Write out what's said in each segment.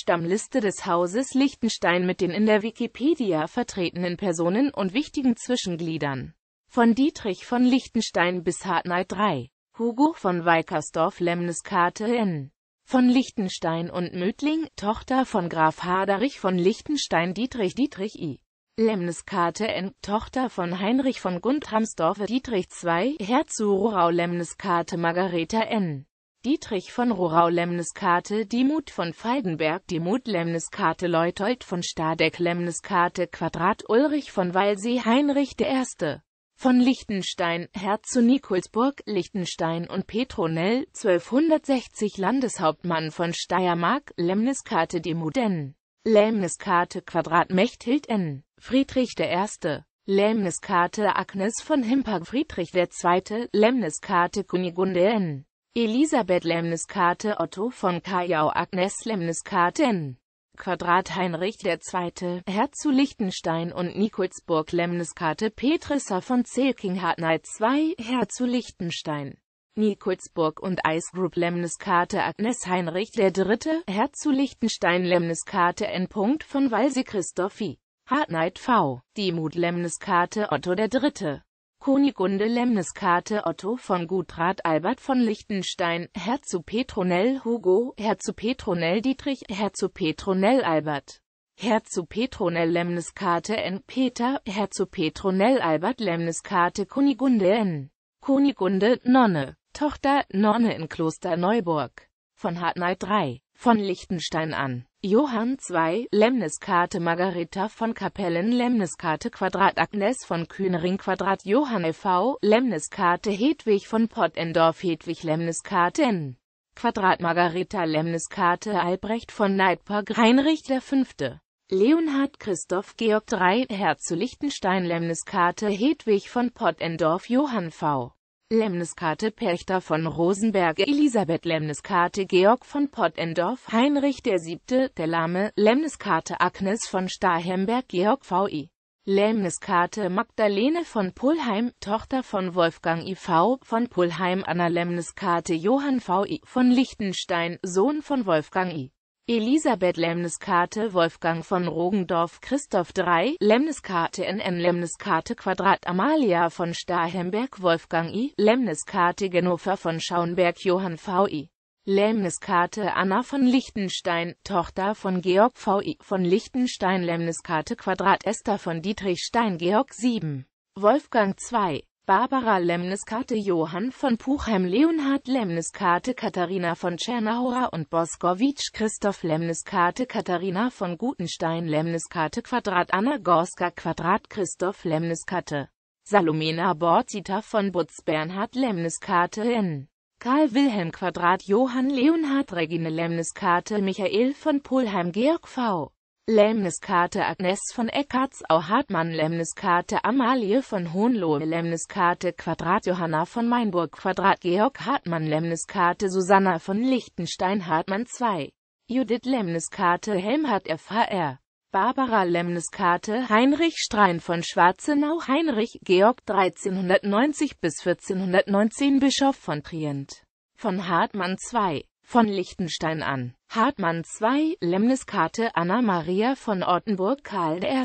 Stammliste des Hauses Liechtenstein mit den in der Wikipedia vertretenen Personen und wichtigen Zwischengliedern. Von Dietrich von Liechtenstein bis Hartneit 3. Hugo von Weikersdorf Lemnes N. von Liechtenstein und Mödling, Tochter von Graf Haderich von Liechtenstein Dietrich Dietrich I. Lemnes N. Tochter von Heinrich von Guntramsdorf Dietrich II, Herzurau Lemnes Margareta N. Dietrich von Rorau-Lemniskate, Diemut von Feigenberg, Diemut-Lemniskate, Leutold von Stadeck-Lemniskate, Quadrat Ulrich von Walsee, Heinrich I. von Liechtenstein, Herz zu Nikolsburg, Liechtenstein und Petronell, 1260 Landeshauptmann von Steiermark, Lemniskate, Diemut N. Lemniskate, Quadrat Mechthild N. Friedrich I. Lemniskate Agnes von Himper Friedrich II. Lemniskate Kunigunde N. Elisabeth Lemniskate Otto von Kajau Agnes Lemniskate N. Quadrat Heinrich II., Herz zu Liechtenstein und Nikolsburg Lemniskate Petrissa von Zelkinghartney II, Herz zu Liechtenstein. Nikolsburg und Ice Group Lemniskate Agnes Heinrich III., Herz zu Liechtenstein Lemniskate N. von Walse Christophi, Hartneid V., Demut Lemniskate Otto III. Kunigunde Lemniskate Otto von Gutrath Albert von Liechtenstein, Herzog Petronell Hugo, Herzog Petronell Dietrich, Herzog Petronell Albert. Herzog Petronell Lemniskate N. Peter, Herzog Petronell Albert Lemniskate Kunigunde N. Kunigunde, Nonne, Tochter, Nonne in Kloster Neuburg. Von Hartney 3, von Lichtenstein an. Johann II, Lemniskate Margareta von Kapellen Lemniskate Quadrat Agnes von Kühnering Quadrat Johann e.V., Lemniskate Hedwig von Pottendorf Hedwig Lemniskate N. Quadrat Margareta Lemniskate Albrecht von Neidpark Heinrich V. Leonhard Christoph Georg III Herr zu Liechtenstein Lemniskate Hedwig von Pottendorf Johann V. Lemniskate Pächter von Rosenberg Elisabeth Lemniskate Georg von Pottendorf Heinrich VII. der Lame, Lemniskate Agnes von Starhemberg Georg V.I. Lemniskate Magdalene von Pulheim, Tochter von Wolfgang IV. von Pulheim Anna Lemniskate Johann V.I. von Liechtenstein, Sohn von Wolfgang I. Elisabeth Lemniskate Wolfgang von Rogendorf Christoph III Lemniskate NN Lemniskate Quadrat Amalia von Starhemberg Wolfgang I Lemniskate Genover von Schauenberg Johann V.I. Lemniskate Anna von Lichtenstein, Tochter von Georg V.I. von Lichtenstein Lemniskate Quadrat Esther von Dietrich Stein Georg VII Wolfgang II Barbara Lemniskate Johann von Puchheim Leonhard Lemniskate Katharina von Tschernauer und Boskowitsch Christoph Lemniskate Katharina von Gutenstein Lemniskate Quadrat Anna Gorska Quadrat Christoph Lemniskate Salomena Borzita von Butz Bernhard Lemniskate N. Karl Wilhelm Quadrat Johann Leonhard Regine Lemniskate Michael von Polheim Georg V. Lemniskate Agnes von Eckartsau Hartmann Lemniskate Amalie von Hohenlohe Lemniskate Quadrat Johanna von Mainburg Quadrat Georg Hartmann Lemniskate Susanna von Liechtenstein Hartmann II Judith Lemniskate Helmhard FHR Barbara Lemniskate Heinrich Strein von Schwarzenau Heinrich Georg 1390 bis 1419 Bischof von Trient von Hartmann II von Liechtenstein an. Hartmann II, Lemniskate Anna Maria von Ortenburg Karl I.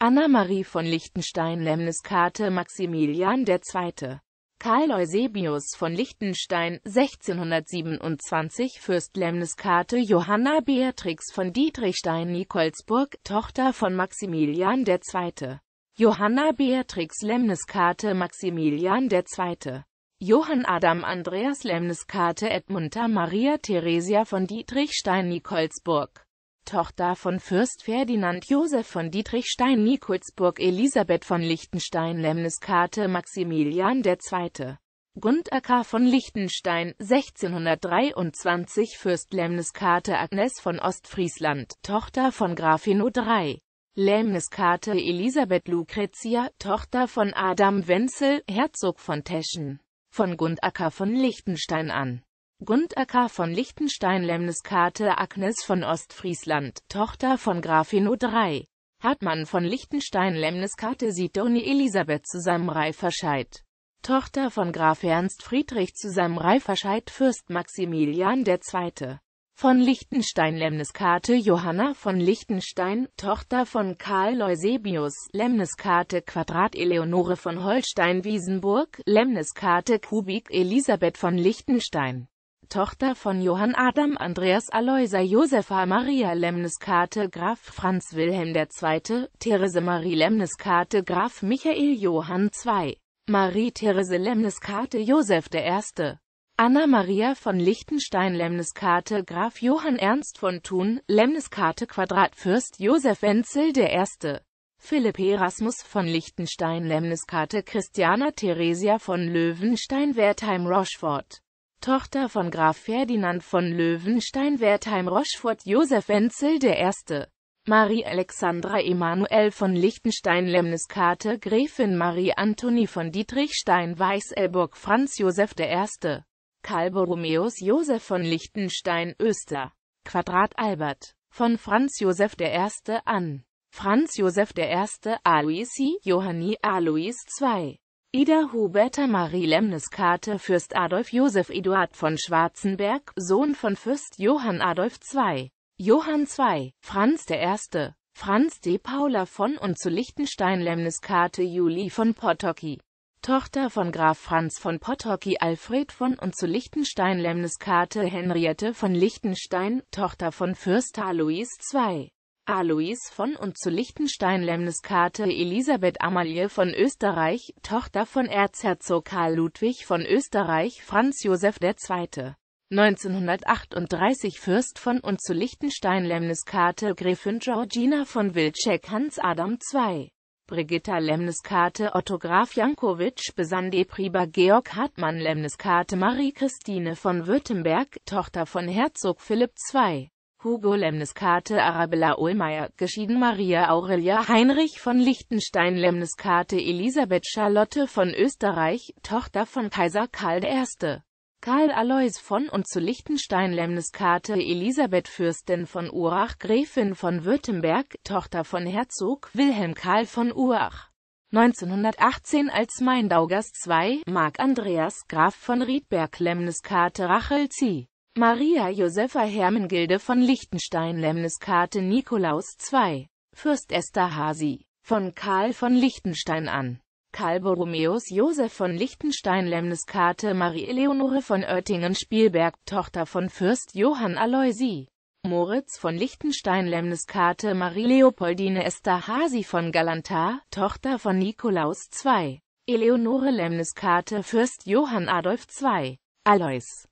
Anna Marie von Liechtenstein Lemniskate Maximilian II. Karl Eusebius von Liechtenstein 1627 Fürst Lemniskate Johanna Beatrix von Dietrichstein-Nikolsburg, Tochter von Maximilian II. Johanna Beatrix Lemniskate Maximilian II. Johann Adam Andreas Lemniskate Edmunda Maria Theresia von dietrichstein nikolsburg Tochter von Fürst Ferdinand Josef von dietrichstein nikolsburg Elisabeth von Liechtenstein Lemniskate Maximilian II. Gunther K. von Liechtenstein, 1623 Fürst Lemniskate Agnes von Ostfriesland, Tochter von Grafin O3. Lemniskate Elisabeth Lucretia, Tochter von Adam Wenzel, Herzog von Teschen von Gundaker von Liechtenstein an. Gundaker von Liechtenstein Lemneskate Agnes von Ostfriesland, Tochter von Grafin O3. Hartmann von Liechtenstein Lemneskate Sidoni Elisabeth zu seinem Reiferscheid. Tochter von Graf Ernst Friedrich zu seinem Reiferscheid Fürst Maximilian II von Liechtenstein Lemniskate Johanna von Liechtenstein, Tochter von Karl Eusebius Lemniskate Quadrat Eleonore von Holstein-Wiesenburg Lemniskate Kubik Elisabeth von Liechtenstein Tochter von Johann Adam Andreas Aloysa Josefa Maria Lemniskate Graf Franz Wilhelm II., Therese Marie Lemniskate Graf Michael Johann II., Marie-Therese Lemniskate Josef I. Anna Maria von Lichtenstein Lemniskate Graf Johann Ernst von Thun, Lemniskate Quadratfürst Josef Wenzel I. Philipp Erasmus von Lichtenstein Lemniskate Christiana Theresia von Löwenstein Wertheim Rochefort Tochter von Graf Ferdinand von Löwenstein Wertheim Rochefort Josef Wenzel I. Marie Alexandra Emanuel von Lichtenstein Lemniskate Gräfin Marie Antonie von Dietrich Stein Weißelburg Franz Josef I. Karl Borromäus Josef von Liechtenstein Öster, Quadrat Albert, von Franz Josef I. an. Franz Josef I. Aloisi, Johanni Alois II. Ida Huberta Marie Lemnes Karte Fürst Adolf Josef Eduard von Schwarzenberg, Sohn von Fürst Johann Adolf II. Johann II. Franz I. Franz D. Paula von und zu Liechtenstein Lemnes Karte Juli von Potocki Tochter von Graf Franz von Potocki Alfred von und zu Liechtenstein Lemniskate Henriette von Liechtenstein, Tochter von Fürst Alois II. Alois von und zu Liechtenstein Lemniskate Elisabeth Amalie von Österreich, Tochter von Erzherzog Karl Ludwig von Österreich Franz Josef II. 1938 Fürst von und zu Liechtenstein Lemniskate Gräfin Georgina von Wilczek Hans Adam II. Brigitta Lemniskate Ottograf Jankovic Besande Priba Georg Hartmann Lemniskate Marie-Christine von Württemberg, Tochter von Herzog Philipp II. Hugo Lemniskate Arabella Ohlmeier, geschieden Maria Aurelia Heinrich von Liechtenstein Lemniskate Elisabeth Charlotte von Österreich, Tochter von Kaiser Karl I Karl Alois von und zu Lichtenstein lemneskate Elisabeth Fürstin von Urach, Gräfin von Württemberg, Tochter von Herzog Wilhelm Karl von Urach. 1918 als Maindaugast II, Mark Andreas, Graf von Riedberg Lemneskate Rachel Zieh, Maria Josepha Hermengilde von Lichtenstein Lemneskate Nikolaus II, Fürst Esther Hasi, von Karl von Lichtenstein an. Karl Borromäus Josef von Liechtenstein Lemniskate Marie Eleonore von Oettingen-Spielberg, Tochter von Fürst Johann Aloisi Moritz von Liechtenstein Lemniskate Marie Leopoldine Esther Hasi von Galantar, Tochter von Nikolaus II. Eleonore Lemniskate Fürst Johann Adolf II. Alois